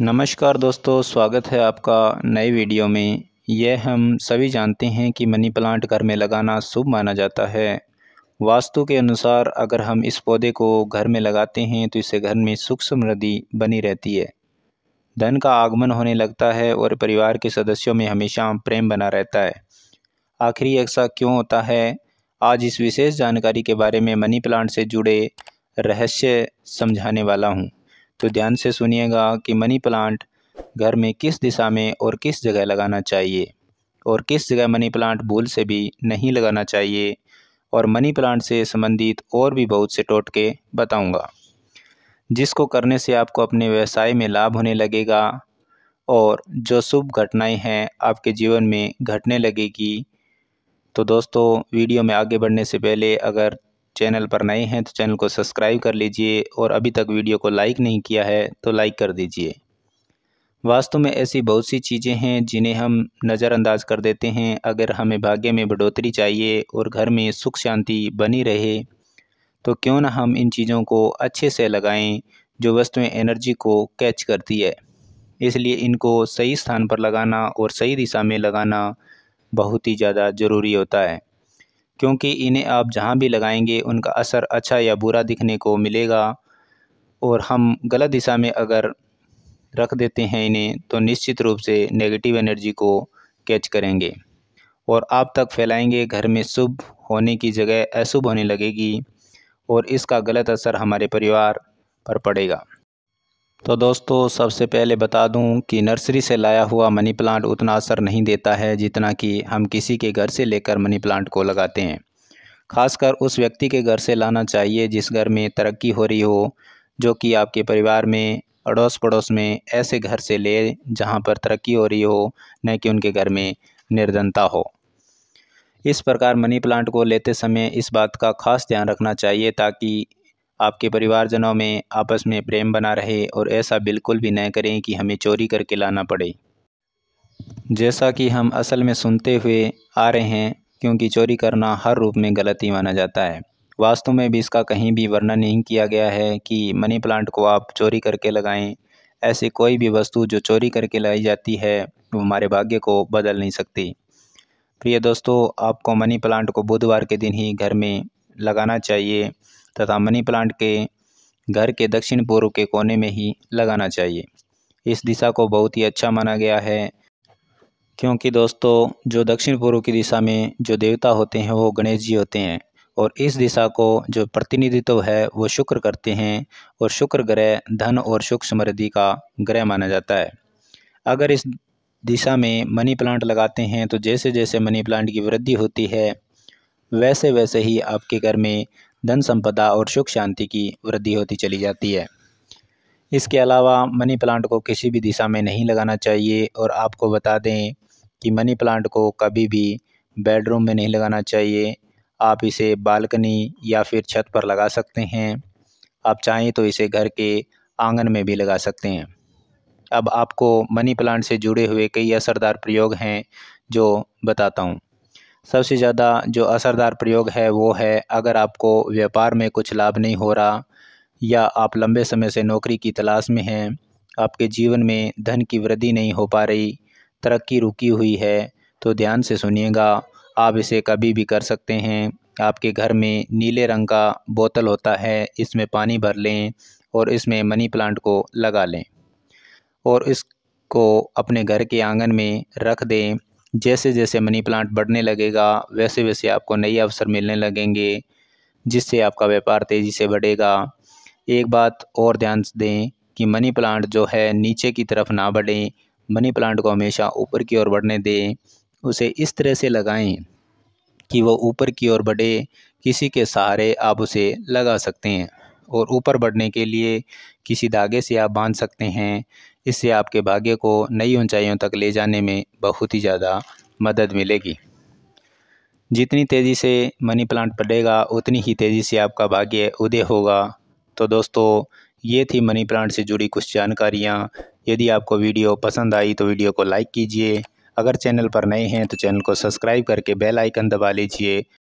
नमस्कार दोस्तों स्वागत है आपका नए वीडियो में यह हम सभी जानते हैं कि मनी प्लांट घर में लगाना शुभ माना जाता है वास्तु के अनुसार अगर हम इस पौधे को घर में लगाते हैं तो इससे घर में सुख समृद्धि बनी रहती है धन का आगमन होने लगता है और परिवार के सदस्यों में हमेशा प्रेम बना रहता है आखिर ऐसा क्यों होता है आज इस विशेष जानकारी के बारे में मनी प्लांट से जुड़े रहस्य समझाने वाला हूँ तो ध्यान से सुनिएगा कि मनी प्लांट घर में किस दिशा में और किस जगह लगाना चाहिए और किस जगह मनी प्लांट भूल से भी नहीं लगाना चाहिए और मनी प्लांट से संबंधित और भी बहुत से टोटके बताऊंगा जिसको करने से आपको अपने व्यवसाय में लाभ होने लगेगा और जो शुभ घटनाएं हैं आपके जीवन में घटने लगेगी तो दोस्तों वीडियो में आगे बढ़ने से पहले अगर चैनल पर नए हैं तो चैनल को सब्सक्राइब कर लीजिए और अभी तक वीडियो को लाइक नहीं किया है तो लाइक कर दीजिए वास्तव में ऐसी बहुत सी चीज़ें हैं जिन्हें हम नज़रअंदाज कर देते हैं अगर हमें भाग्य में बढ़ोतरी चाहिए और घर में सुख शांति बनी रहे तो क्यों ना हम इन चीज़ों को अच्छे से लगाएं जो वस्तुएं एनर्जी को कैच करती है इसलिए इनको सही स्थान पर लगाना और सही दिशा में लगाना बहुत ही ज़्यादा ज़रूरी होता है क्योंकि इन्हें आप जहाँ भी लगाएंगे उनका असर अच्छा या बुरा दिखने को मिलेगा और हम गलत दिशा में अगर रख देते हैं इन्हें तो निश्चित रूप से नेगेटिव एनर्जी को कैच करेंगे और आप तक फैलाएंगे घर में शुभ होने की जगह अशुभ होने लगेगी और इसका गलत असर हमारे परिवार पर पड़ेगा तो दोस्तों सबसे पहले बता दूं कि नर्सरी से लाया हुआ मनी प्लांट उतना असर नहीं देता है जितना कि हम किसी के घर से लेकर मनी प्लांट को लगाते हैं खासकर उस व्यक्ति के घर से लाना चाहिए जिस घर में तरक्की हो रही हो जो कि आपके परिवार में अड़ोस पड़ोस में ऐसे घर से ले जहाँ पर तरक्की हो रही हो न कि उनके घर में निर्धनता हो इस प्रकार मनी प्लांट को लेते समय इस बात का खास ध्यान रखना चाहिए ताकि आपके परिवारजनों में आपस में प्रेम बना रहे और ऐसा बिल्कुल भी न करें कि हमें चोरी करके लाना पड़े जैसा कि हम असल में सुनते हुए आ रहे हैं क्योंकि चोरी करना हर रूप में गलत ही माना जाता है वास्तव में भी इसका कहीं भी वर्णन नहीं किया गया है कि मनी प्लांट को आप चोरी करके लगाएं ऐसी कोई भी वस्तु जो चोरी करके लाई जाती है वो हमारे भाग्य को बदल नहीं सकती प्रिय दोस्तों आपको मनी प्लांट को बुधवार के दिन ही घर में लगाना चाहिए तथा मनी प्लांट के घर के दक्षिण पूर्व के कोने में ही लगाना चाहिए इस दिशा को बहुत ही अच्छा माना गया है क्योंकि दोस्तों जो दक्षिण पूर्व की दिशा में जो देवता होते हैं वो गणेश जी होते हैं और इस दिशा को जो प्रतिनिधित्व है वो शुक्र करते हैं और शुक्र ग्रह धन और सुख समृद्धि का ग्रह माना जाता है अगर इस दिशा में मनी प्लांट लगाते हैं तो जैसे जैसे मनी प्लांट की वृद्धि होती है वैसे वैसे ही आपके घर में धन संपदा और सुख शांति की वृद्धि होती चली जाती है इसके अलावा मनी प्लांट को किसी भी दिशा में नहीं लगाना चाहिए और आपको बता दें कि मनी प्लांट को कभी भी बेडरूम में नहीं लगाना चाहिए आप इसे बालकनी या फिर छत पर लगा सकते हैं आप चाहें तो इसे घर के आंगन में भी लगा सकते हैं अब आपको मनी प्लांट से जुड़े हुए कई असरदार प्रयोग हैं जो बताता हूँ सबसे ज़्यादा जो असरदार प्रयोग है वो है अगर आपको व्यापार में कुछ लाभ नहीं हो रहा या आप लंबे समय से नौकरी की तलाश में हैं आपके जीवन में धन की वृद्धि नहीं हो पा रही तरक्की रुकी हुई है तो ध्यान से सुनिएगा आप इसे कभी भी कर सकते हैं आपके घर में नीले रंग का बोतल होता है इसमें पानी भर लें और इसमें मनी प्लांट को लगा लें और इसको अपने घर के आंगन में रख दें जैसे जैसे मनी प्लांट बढ़ने लगेगा वैसे वैसे आपको नए अवसर मिलने लगेंगे जिससे आपका व्यापार तेज़ी से बढ़ेगा एक बात और ध्यान दें कि मनी प्लांट जो है नीचे की तरफ ना बढ़ें मनी प्लांट को हमेशा ऊपर की ओर बढ़ने दें उसे इस तरह से लगाएं कि वो ऊपर की ओर बढ़े किसी के सहारे आप उसे लगा सकते हैं और ऊपर बढ़ने के लिए किसी धागे से आप बांध सकते हैं इससे आपके भाग्य को नई ऊंचाइयों तक ले जाने में बहुत ही ज़्यादा मदद मिलेगी जितनी तेज़ी से मनी प्लांट बढ़ेगा उतनी ही तेज़ी से आपका भाग्य उदय होगा तो दोस्तों ये थी मनी प्लांट से जुड़ी कुछ जानकारियाँ यदि आपको वीडियो पसंद आई तो वीडियो को लाइक कीजिए अगर चैनल पर नए हैं तो चैनल को सब्सक्राइब करके बेल आइकन दबा लीजिए